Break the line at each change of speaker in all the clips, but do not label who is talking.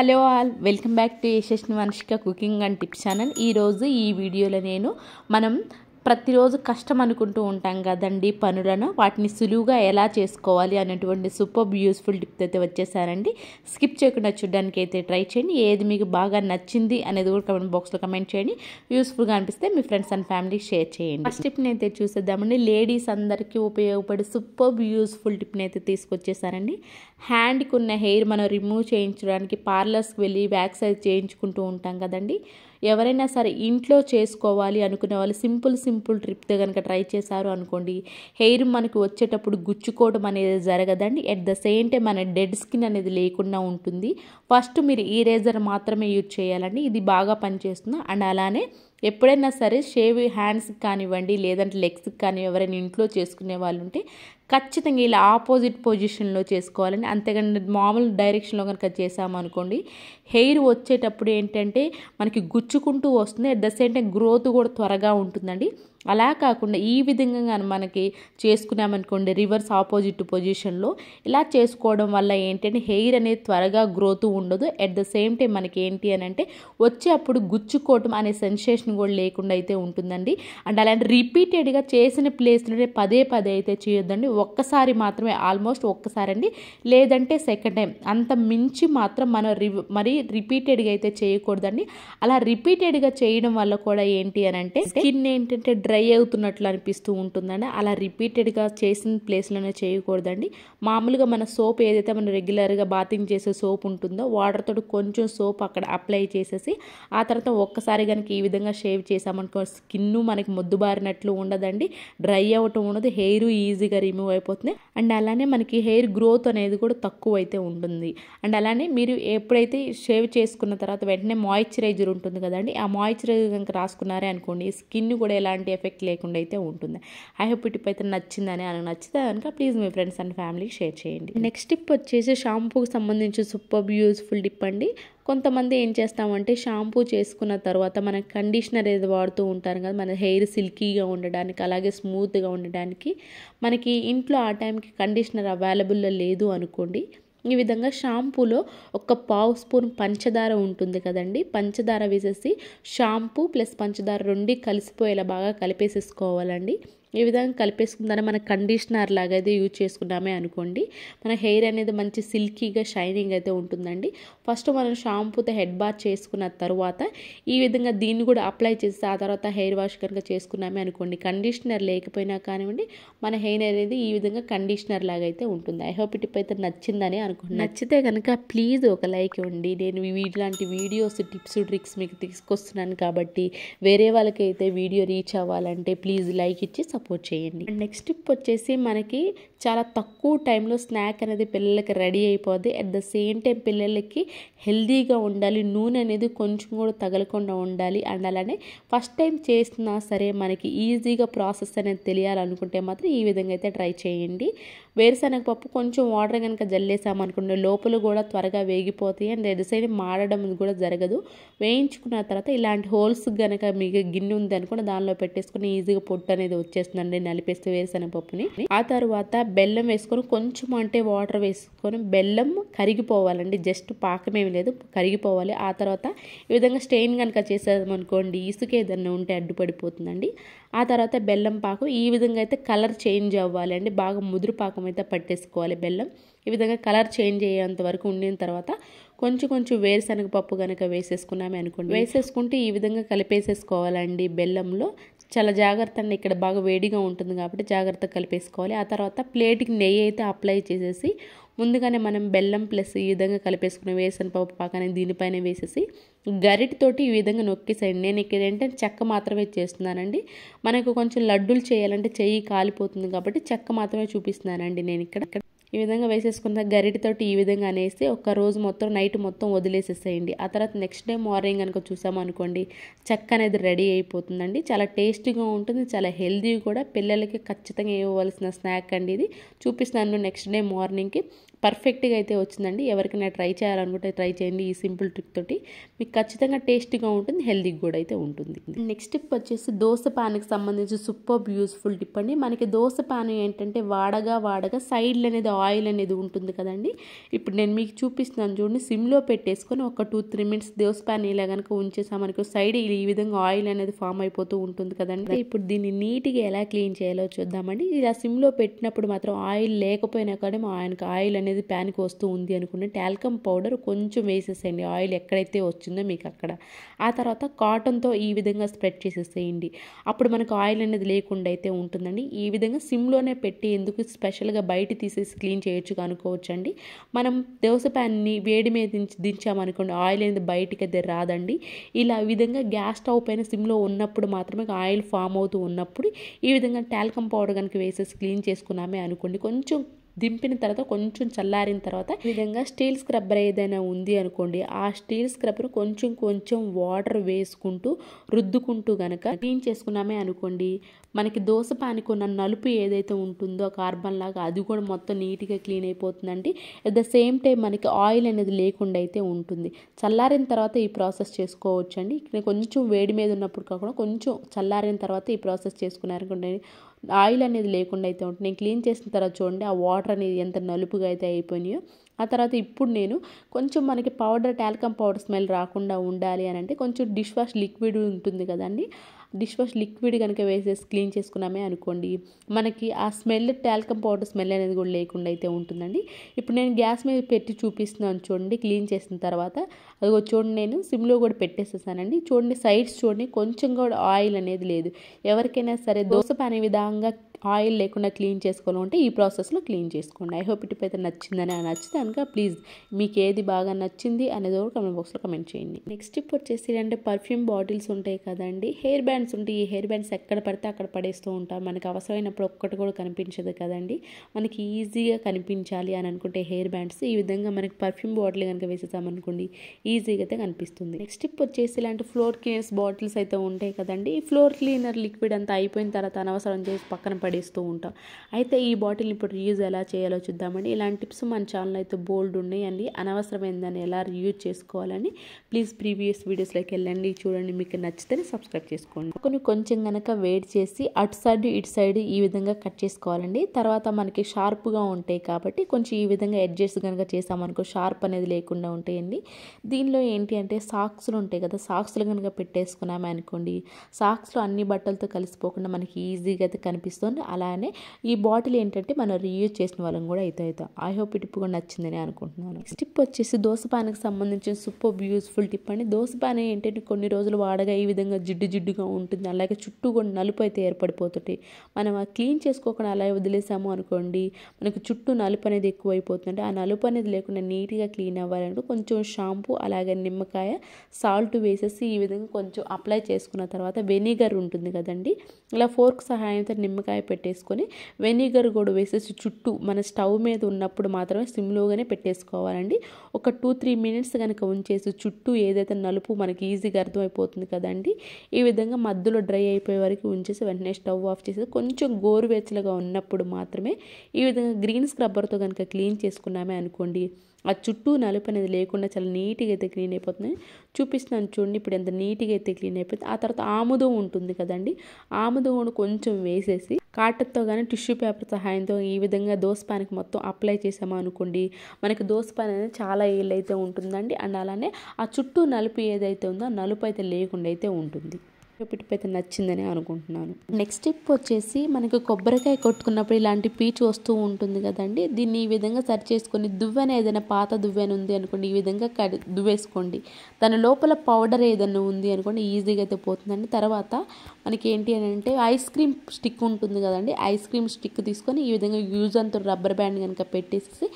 hello all welcome back to యశస్ని మనిషిక cooking and tips channel ఈరోజు ఈ వీడియోలో నేను మనం ప్రతిరోజు కష్టం అనుకుంటూ ఉంటాం కదండి పనులను వాటిని సులువుగా ఎలా చేసుకోవాలి అనేటువంటి సూపర్ యూస్ఫుల్ టిప్ అయితే వచ్చేసారండి స్కిప్ చేయకుండా చూడడానికి అయితే ట్రై చేయండి ఏది మీకు బాగా నచ్చింది అనేది కూడా కమెంట్ బాక్స్లో కమెంట్ చేయండి యూస్ఫుల్గా అనిపిస్తే మీ ఫ్రెండ్స్ అండ్ ఫ్యామిలీకి షేర్ చేయండి ఫస్ట్ టిప్ని అయితే చూసేద్దామండి లేడీస్ అందరికీ ఉపయోగపడే సూపర్ యూస్ఫుల్ టిప్ని అయితే తీసుకొచ్చేసారండి హ్యాండ్కి ఉన్న హెయిర్ మనం రిమూవ్ చేయించడానికి పార్లర్స్కి వెళ్ళి వ్యాక్సైజ్ చేయించుకుంటూ ఉంటాం కదండి ఎవరైనా సరే ఇంట్లో చేసుకోవాలి అనుకునే వాళ్ళు సింపుల్ సింపుల్ ట్రిప్తో కనుక ట్రై చేశారు అనుకోండి హెయిర్ మనకు వచ్చేటప్పుడు గుచ్చుకోవడం అనేది జరగదండి ఎట్ ద సేమ్ టైం మన డెడ్ స్కిన్ అనేది లేకుండా ఉంటుంది ఫస్ట్ మీరు ఈ రేజర్ మాత్రమే యూజ్ చేయాలండి ఇది బాగా పనిచేస్తుంది అండ్ అలానే ఎప్పుడైనా సరే షేవ్ హ్యాండ్స్కి కానివ్వండి లేదంటే లెగ్స్కి కానీ ఎవరైనా ఇంట్లో చేసుకునే వాళ్ళు ఉంటే ఖచ్చితంగా ఇలా ఆపోజిట్ పొజిషన్లో చేసుకోవాలని అంతేగాని మామూలు డైరెక్షన్లో కనుక చేసామనుకోండి హెయిర్ వచ్చేటప్పుడు ఏంటంటే మనకి గుచ్చుకుంటూ వస్తుంది at the same time growth కూడా త్వరగా ఉంటుందండి అలా కాకుండా ఈ విధంగా మనకి చేసుకున్నామనుకోండి రివర్స్ ఆపోజిట్ పొజిషన్లో ఇలా చేసుకోవడం వల్ల ఏంటంటే హెయిర్ అనేది త్వరగా గ్రోత్ ఉండదు అట్ ద సేమ్ టైం మనకి ఏంటి అని అంటే వచ్చేప్పుడు గుచ్చుకోవటం అనే సెన్సేషన్ కూడా లేకుండా అయితే ఉంటుందండి అండ్ అలాంటి రిపీటెడ్గా చేసిన ప్లేస్లోనే పదే పదే అయితే చేయొద్దండి ఒక్కసారి మాత్రమే ఆల్మోస్ట్ ఒక్కసారి అండి లేదంటే సెకండ్ టైం అంత మించి మాత్రం మనం రి మరీ రిపీటెడ్గా అయితే చేయకూడదండి అలా రిపీటెడ్గా చేయడం వల్ల కూడా ఏంటి అని అంటే స్కిన్ ఏంటంటే డ్రై అవుతున్నట్లు అనిపిస్తూ ఉంటుందండి అలా రిపీటెడ్గా చేసిన ప్లేస్లోనే చేయకూడదండి మామూలుగా మన సోప్ ఏదైతే మనం రెగ్యులర్గా బాతింగ్ చేసే సోప్ ఉంటుందో వాటర్తో కొంచెం సోప్ అక్కడ అప్లై చేసేసి ఆ తర్వాత ఒక్కసారి కనుక ఈ విధంగా షేవ్ చేసామనుకో స్కిన్ మనకి మొద్దుబారినట్లు ఉండదండి డ్రై అవ్వటం ఉండదు హెయిర్ ఈజీగా రిమూవ్ అయిపోతుంది అండ్ అలానే మనకి హెయిర్ గ్రోత్ అనేది కూడా తక్కువ అయితే ఉంటుంది అండ్ అలానే మీరు ఎప్పుడైతే షేవ్ చేసుకున్న తర్వాత వెంటనే మాయిశ్చరైజర్ ఉంటుంది కదండి ఆ మాయిశ్చరైజర్ కనుక రాసుకున్నారే అనుకోండి స్కిన్ కూడా ఎలాంటి ఎఫెక్ట్ లేకుండా అయితే ఉంటుంది ఐ హోప్ ఈ టిప్ అయితే నచ్చిందని అని నచ్చితే కనుక ప్లీజ్ మీ ఫ్రెండ్స్ అండ్ ఫ్యామిలీకి షేర్ చేయండి నెక్స్ట్ టిప్ వచ్చేసి షాంపూకి సంబంధించి సూపర్ యూస్ఫుల్ టిప్ అండి కొంతమంది ఏం చేస్తామంటే షాంపూ చేసుకున్న తర్వాత మనం కండిషనర్ ఏది వాడుతూ ఉంటారు కదా మన హెయిర్ సిల్కీగా ఉండడానికి అలాగే స్మూత్గా ఉండడానికి మనకి ఇంట్లో ఆ టైంకి కండిషనర్ అవైలబుల్లో లేదు అనుకోండి ఈ విధంగా షాంపూలో ఒక పావు స్పూన్ పంచదార ఉంటుంది కదండి పంచదార వేసేసి షాంపూ ప్లస్ పంచదార రెండు కలిసిపోయేలా బాగా కలిపేసేసుకోవాలండి ఈ విధంగా కలిపేసుకుందాం మన కండిషనర్ లాగా అయితే యూజ్ చేసుకున్నామే అనుకోండి మన హెయిర్ అనేది మంచి సిల్కీగా షైనింగ్ అయితే ఉంటుందండి ఫస్ట్ మనం షాంపూతో హెడ్ బార్ చేసుకున్న తర్వాత ఈ విధంగా దీన్ని కూడా అప్లై చేస్తే ఆ తర్వాత హెయిర్ వాష్ కనుక చేసుకున్నామే అనుకోండి కండిషనర్ లేకపోయినా కానివ్వండి మన హెయిర్ అనేది ఈ విధంగా కండిషనర్ లాగా అయితే ఉంటుంది ఐ హోప్ టిప్ అయితే నచ్చిందని అనుకోండి నచ్చితే కనుక ప్లీజ్ ఒక లైక్ ఇవ్వండి నేను ఇలాంటి వీడియోస్ టిప్స్ ట్రిక్స్ మీకు తీసుకొస్తున్నాను కాబట్టి వేరే వాళ్ళకైతే వీడియో రీచ్ అవ్వాలంటే ప్లీజ్ లైక్ ఇచ్చి సపోర్ట్ చేయండి అండ్ నెక్స్ట్ టిప్ వచ్చేసి మనకి చాలా తక్కువ టైంలో స్నాక్ అనేది పిల్లలకి రెడీ అయిపోద్ది అట్ ద సేమ్ టైం పిల్లలకి హెల్దీగా ఉండాలి నూనె అనేది కొంచెం కూడా తగలకుండా ఉండాలి అండ్ అలానే ఫస్ట్ టైం చేసినా సరే మనకి ఈజీగా ప్రాసెస్ అనేది తెలియాలనుకుంటే మాత్రం ఈ విధంగా అయితే ట్రై చేయండి వేరుశనగ పప్పు కొంచెం వాటర్ కనుక జల్లేసామనుకోండి లోపల కూడా త్వరగా వేగిపోతాయి అండ్ ఎదు సైడ్ మాడడం కూడా జరగదు వేయించుకున్న తర్వాత ఇలాంటి హోల్స్ కనుక మీకు గిన్నె ఉంది అనుకుంటే దానిలో పెట్టేసుకుని ఈజీగా పొట్టు అనేది వచ్చేస్తుందండి నలిపేస్తే వేరుశనగ పప్పుని ఆ తర్వాత బెల్లం వేసుకొని కొంచెం అంటే వాటర్ వేసుకొని బెల్లం కరిగిపోవాలండి జస్ట్ పాకమేమి లేదు కరిగిపోవాలి ఆ తర్వాత ఈ విధంగా స్టెయిన్ కనుక చేసేదనుకోండి ఇసుక ఏదన్నా ఉంటే అడ్డుపడిపోతుందండి ఆ తర్వాత బెల్లం పాకం ఈ విధంగా అయితే కలర్ చేంజ్ అవ్వాలండి బాగా ముదురు పాకం అయితే పట్టేసుకోవాలి బెల్లం ఈ విధంగా కలర్ చేంజ్ అయ్యేంత వరకు ఉండిన తర్వాత కొంచెం కొంచెం వేరుశనగపప్పు కనుక వేసేసుకున్నామే అనుకోండి వేసేసుకుంటే ఈ విధంగా కలిపేసేసుకోవాలండి బెల్లంలో చాలా జాగ్రత్త అండి ఇక్కడ బాగా వేడిగా ఉంటుంది కాబట్టి జాగ్రత్త కలిపేసుకోవాలి ఆ తర్వాత ప్లేట్కి నెయ్యి అయితే అప్లై చేసేసి ముందుగానే మనం బెల్లం ప్లస్ ఈ విధంగా కలిపేసుకుని వేసిన పప్పు పాకాన్ని దీనిపైన వేసేసి గరిటితోటి ఈ విధంగా నొక్కేసేయండి నేను ఇక్కడ ఏంటంటే చెక్క మాత్రమే చేస్తున్నానండి మనకు కొంచెం లడ్డూలు చేయాలంటే చెయ్యి కాలిపోతుంది కాబట్టి చెక్క మాత్రమే చూపిస్తున్నానండి నేను ఇక్కడ ఈ విధంగా వేసేసుకున్న గరిటితోటి ఈ విధంగా అనేసి ఒక రోజు మొత్తం నైట్ మొత్తం వదిలేసేసేయండి ఆ తర్వాత నెక్స్ట్ డే మార్నింగ్ కనుక చూసామనుకోండి చెక్క అనేది రెడీ అయిపోతుందండి చాలా టేస్టీగా ఉంటుంది చాలా హెల్దీ కూడా పిల్లలకి ఖచ్చితంగా ఇవ్వవలసిన స్నాక్ అండి ఇది చూపిస్తాను నెక్స్ట్ డే మార్నింగ్కి పర్ఫెక్ట్గా అయితే వచ్చిందండి ఎవరికైనా ట్రై చేయాలనుకుంటే ట్రై చేయండి ఈ సింపుల్ ట్రిక్ తోటి మీకు ఖచ్చితంగా టేస్ట్గా ఉంటుంది హెల్దీ కూడా అయితే ఉంటుంది నెక్స్ట్ టిప్ వచ్చేసి దోశ పానికి సంబంధించి సూపర్ యూస్ఫుల్ టిప్ అండి మనకి దోశ ప్యాన్ ఏంటంటే వాడగా వాడగా సైడ్లు అనేది ఆయిల్ అనేది ఉంటుంది కదండి ఇప్పుడు నేను మీకు చూపిస్తున్నాను చూడండి సిమ్లో పెట్టేసుకొని ఒక two three minutes dosa pan ఇలా కనుక ఉంచేసామనుకో సైడ్ ఈ విధంగా ఆయిల్ అనేది ఫామ్ అయిపోతూ ఉంటుంది కదండి ఇప్పుడు దీన్ని నీట్గా ఎలా క్లీన్ చేయాలో చూద్దామండి ఇలా సిమ్లో పెట్టినప్పుడు మాత్రం ఆయిల్ లేకపోయినా కానీ ఆయనకు ఆయిల్ అనేది అనేది ప్యాన్కి వస్తూ ఉంది అనుకుంటే టాల్కమ్ పౌడర్ కొంచెం వేసేసేయండి ఆయిల్ ఎక్కడైతే వచ్చిందో మీకు అక్కడ ఆ తర్వాత కాటన్తో ఈ విధంగా స్ప్రెడ్ చేసేసేయండి అప్పుడు మనకు ఆయిల్ అనేది లేకుండా అయితే ఉంటుందండి ఈ విధంగా సిమ్లోనే పెట్టి ఎందుకు స్పెషల్గా బయట తీసేసి క్లీన్ చేయొచ్చు అనుకోవచ్చండి మనం దోశ ప్యాన్ని వేడి మీద దించి దించామనుకోండి ఆయిల్ అనేది బయటికి అయితే రాదండి ఇలా విధంగా గ్యాస్ స్టవ్ పైన సిమ్లో ఉన్నప్పుడు మాత్రమే ఆయిల్ ఫామ్ అవుతూ ఉన్నప్పుడు ఈ విధంగా టాల్కమ్ పౌడర్ కనుక వేసేసి క్లీన్ చేసుకున్నామే అనుకోండి కొంచెం దింపిన తర్వాత కొంచెం చల్లారిన తర్వాత ఈ విధంగా స్టీల్ స్క్రబ్బర్ ఏదైనా ఉంది అనుకోండి ఆ స్టీల్ స్క్రబ్బర్ కొంచెం కొంచెం వాటర్ వేసుకుంటూ రుద్దుకుంటూ గనక క్లీన్ చేసుకున్నామే అనుకోండి మనకి దోశ పానికి ఉన్న నలుపు ఏదైతే ఉంటుందో కార్బన్ లాగా అది కూడా మొత్తం నీట్గా క్లీన్ అయిపోతుందండి అట్ ద సేమ్ టైం మనకి ఆయిల్ అనేది లేకుండా అయితే ఉంటుంది చల్లారిన తర్వాత ఈ ప్రాసెస్ చేసుకోవచ్చు అండి కొంచెం వేడి మీద ఉన్నప్పుడు కాకుండా కొంచెం చల్లారిన తర్వాత ఈ ప్రాసెస్ చేసుకున్నారనుకోండి ఆయిల్ అనేది లేకుండా అయితే ఉంటుంది నేను క్లీన్ చేసిన తర్వాత చూడండి ఆ వాటర్ అనేది ఎంత నలుపుగా అయితే అయిపోయినాయో ఆ తర్వాత ఇప్పుడు నేను కొంచెం మనకి పౌడర్ టాల్కమ్ పౌడర్ స్మెల్ రాకుండా ఉండాలి అని అంటే కొంచెం డిష్ వాష్ లిక్విడ్ ఉంటుంది కదండి డిష్ వాష్ లిక్విడ్ కనుక వేసేసి క్లీన్ చేసుకున్నామే అనుకోండి మనకి ఆ స్మెల్ టాల్కమ్ పౌడర్ స్మెల్ అనేది కూడా లేకుండా అయితే ఉంటుందండి ఇప్పుడు నేను గ్యాస్ మీద పెట్టి చూపిస్తున్నాను చూడండి క్లీన్ చేసిన తర్వాత అది చూడండి నేను సిమ్లో కూడా పెట్టేసేసానండి చూడండి సైడ్స్ చూడండి కొంచెం కూడా ఆయిల్ అనేది లేదు ఎవరికైనా సరే దోశ పని విధంగా ఆయిల్ లేకుండా క్లీన్ అంటే ఈ ప్రాసెస్లో క్లీన్ చేసుకోండి ఐ హోప్ అయితే నచ్చిందని నచ్చితే కనుక ప్లీజ్ మీకు ఏది బాగా నచ్చింది అనేది కూడా కమెంట్ బాక్స్లో కమెంట్ చేయండి నెక్స్ట్ టిప్ వచ్చేసి అంటే పర్ఫ్యూమ్ బాటిల్స్ ఉంటాయి కదండి హెయిర్ బ్యాండ్స్ ఉంటాయి ఈ హెయిర్ బ్యాండ్స్ ఎక్కడ పడితే అక్కడ పడేస్తూ ఉంటాం మనకు అవసరమైనప్పుడు ఒక్కటి కూడా కనిపించదు కదండి మనకి ఈజీగా కనిపించాలి అని అనుకుంటే హెయిర్ బ్యాండ్స్ ఈ విధంగా మనకి పర్ఫ్యూమ్ బాటిల్ కనుక వేసేసామనుకోండి ఈజీగా అయితే కనిపిస్తుంది నెక్స్ట్ టిప్ వచ్చేసి ఇలాంటి ఫ్లోర్ క్లీనర్స్ బాటిల్స్ అయితే ఉంటాయి కదండి ఈ ఫ్లోర్ క్లీనర్ లిక్విడ్ అంతా అయిపోయిన తర్వాత అనవసరం చేసి పక్కన పడేస్తూ ఉంటాం అయితే ఈ బాటిల్ని ఇప్పుడు రీయూజ్ ఎలా చేయాలో చూద్దామండి ఇలాంటి టిప్స్ మన ఛానల్ అయితే బోల్డ్ ఉన్నాయండి అనవసరమైనదాన్ని ఎలా రీయూజ్ చేసుకోవాలని ప్లీజ్ ప్రీవియస్ వీడియోస్లోకి వెళ్ళండి చూడండి మీకు నచ్చితేనే సబ్స్క్రైబ్ చేసుకోండి కొన్ని కొంచెం కనుక వెయిట్ చేసి అటు సైడ్ ఇటు సైడ్ ఈ విధంగా కట్ చేసుకోవాలండి తర్వాత మనకి షార్ప్గా ఉంటాయి కాబట్టి కొంచెం ఈ విధంగా అడ్జస్ట్ కనుక చేసామనుకో షార్ప్ అనేది లేకుండా ఉంటాయండి దీనిలో ఏంటి అంటే సాక్స్లు ఉంటాయి కదా సాక్స్లు కనుక పెట్టేసుకున్నామే అనుకోండి సాక్స్లో అన్ని బట్టలతో కలిసిపోకుండా మనకి ఈజీగా అయితే కనిపిస్తుంది కదా అలానే ఈ బాటిల్ ఏంటంటే మనం రీయూజ్ చేసిన వాళ్ళం కూడా అయితే అవుతాం ఐ హోప్ ఈ కూడా నచ్చిందని అనుకుంటున్నాను నెక్స్ట్ టిప్ వచ్చేసి దోసపానికి సంబంధించిన సూపర్ యూస్ఫుల్ టిప్ అండి దోసపాని ఏంటంటే కొన్ని రోజులు వాడగా ఈ విధంగా జిడ్డు జిడ్డుగా ఉంటుంది అలాగే చుట్టూ కూడా నలుపు అయితే ఏర్పడిపోతుంది మనం ఆ క్లీన్ చేసుకోకుండా అలా వదిలేసాము అనుకోండి మనకు చుట్టూ నలుపు అనేది ఎక్కువైపోతుంటే ఆ నలుపు అనేది లేకుండా నీట్గా క్లీన్ అవ్వాలంటే కొంచెం షాంపూ అలాగే నిమ్మకాయ సాల్ట్ వేసేసి ఈ విధంగా కొంచెం అప్లై చేసుకున్న తర్వాత వెనిగర్ ఉంటుంది కదండి ఇలా ఫోర్క్ సహాయంతో నిమ్మకాయ పెట్టేసుకొని వెనిగర్ కూడా వేసేసి చుట్టూ మన స్టవ్ మీద ఉన్నప్పుడు మాత్రమే సిమ్లోగానే పెట్టేసుకోవాలండి ఒక టూ త్రీ మినిట్స్ కనుక ఉంచేసి చుట్టూ ఏదైతే నలుపు మనకి ఈజీగా అర్థమైపోతుంది కదండి ఈ విధంగా మధ్యలో డ్రై అయిపోయే వరకు ఉంచేసి వెంటనే స్టవ్ ఆఫ్ చేసి కొంచెం గోరువెచ్చలుగా ఉన్నప్పుడు మాత్రమే ఈ విధంగా గ్రీన్ స్క్రబ్బర్తో కనుక క్లీన్ చేసుకున్నామే అనుకోండి ఆ చుట్టూ నలుపు అనేది లేకుండా చాలా నీట్గా అయితే క్లీన్ అయిపోతుంది చూపిస్తున్నాను చూడండి ఇప్పుడు ఎంత నీట్గా అయితే క్లీన్ అయిపోతుంది ఆ తర్వాత ఆముదం ఉంటుంది కదండి ఆముదం కొంచెం వేసేసి కాటన్తో కానీ టిష్యూ పేపర్ సహాయంతో ఈ విధంగా దోసపానికి మొత్తం అప్లై చేసామా అనుకోండి మనకి దోసపాన్ అనేది చాలా ఏళ్ళైతే ఉంటుందండి అండ్ అలానే ఆ చుట్టూ నలుపు ఏదైతే ఉందో నలుపు అయితే లేకుండా అయితే ఉంటుంది పిటిప్ అయితే నచ్చిందని అనుకుంటున్నాను నెక్స్ట్ టిప్ వచ్చేసి మనకి కొబ్బరికాయ కొట్టుకున్నప్పుడు ఇలాంటి పీచు వస్తూ ఉంటుంది కదండి దీన్ని ఈ విధంగా సరి చేసుకొని దువ్వెన ఏదైనా పాత దువ్వెన ఉంది అనుకోండి ఈ విధంగా దువ్వేసుకోండి దాని లోపల పౌడర్ ఏదైనా ఉంది అనుకోండి ఈజీగా అయితే పోతుందండి తర్వాత మనకి ఏంటి అని అంటే ఐస్ క్రీమ్ స్టిక్ ఉంటుంది కదండి ఐస్ క్రీమ్ స్టిక్ తీసుకొని ఈ విధంగా యూజ్ అంతా రబ్బర్ బ్యాండ్ కనుక పెట్టేసి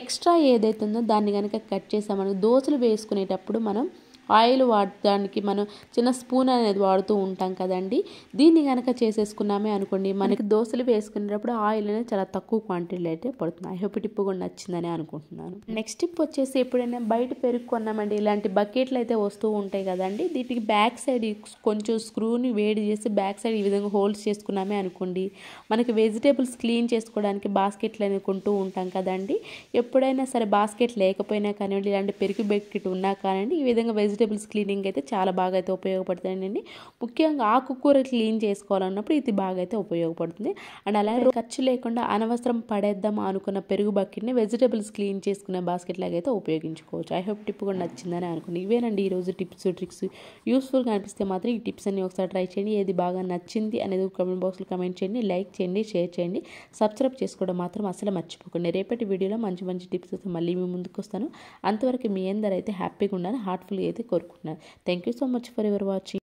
ఎక్స్ట్రా ఏదైతే ఉందో దాన్ని కనుక కట్ చేసామని దోశలు వేసుకునేటప్పుడు మనం ఆయిల్ వాడడానికి మనం చిన్న స్పూన్ అనేది వాడుతూ ఉంటాం కదండి దీన్ని కనుక చేసేసుకున్నామే అనుకోండి మనకి దోశలు వేసుకునేటప్పుడు ఆయిల్ అనేది చాలా తక్కువ క్వాంటిటీలో అయితే పడుతుంది ఐ హోప్ టిప్పు కూడా నచ్చిందని అనుకుంటున్నాను నెక్స్ట్ టిప్ వచ్చేసి ఎప్పుడైనా బయట కొన్నామండి ఇలాంటి బకెట్లు అయితే వస్తూ ఉంటాయి కదండి దీనికి బ్యాక్ సైడ్ కొంచెం స్క్రూని వేడి చేసి బ్యాక్ సైడ్ ఈ విధంగా హోల్డ్స్ చేసుకున్నామే అనుకోండి మనకి వెజిటేబుల్స్ క్లీన్ చేసుకోవడానికి బాస్కెట్లు అనేవి కొంటూ ఉంటాం కదండి ఎప్పుడైనా సరే బాస్కెట్ లేకపోయినా కానివ్వండి ఇలాంటి పెరుగు బకెట్ ఉన్నా కానివ్వండి ఈ విధంగా వెజిటేబుల్స్ క్లీనింగ్ అయితే చాలా బాగా అయితే ఉపయోగపడుతుందండి ముఖ్యంగా ఆకుకూర క్లీన్ చేసుకోవాలన్నప్పుడు ఇది బాగా అయితే ఉపయోగపడుతుంది అండ్ అలాగే ఖర్చు లేకుండా అనవసరం పడేద్దాం అనుకున్న పెరుగు బకెట్ని వెజిటేబుల్స్ క్లీన్ చేసుకునే బాస్కెట్ లాగా అయితే ఉపయోగించుకోవచ్చు ఐ హోప్ టిప్ కూడా నచ్చిందని అనుకోండి ఇవేనండి ఈరోజు టిప్స్ ట్రిక్స్ యూస్ఫుల్గా అనిపిస్తే మాత్రం ఈ టిప్స్ అన్ని ఒకసారి ట్రై చేయండి ఏది బాగా నచ్చింది అనేది కమెంట్ బాక్స్లో కమెంట్ చేయండి లైక్ చేయండి షేర్ చేయండి సబ్స్క్రైబ్ చేసుకోవడం మాత్రం అసలు మర్చిపోకండి రేపటి వీడియోలో మంచి మంచి టిప్స్ మళ్ళీ మీ ముందుకు వస్తాను అంతవరకు మీ అందరైతే హ్యాపీగా ఉండాలి హార్ట్ఫుల్గా అయితే కోరుకుంటున్నాను thank you so much for ever watching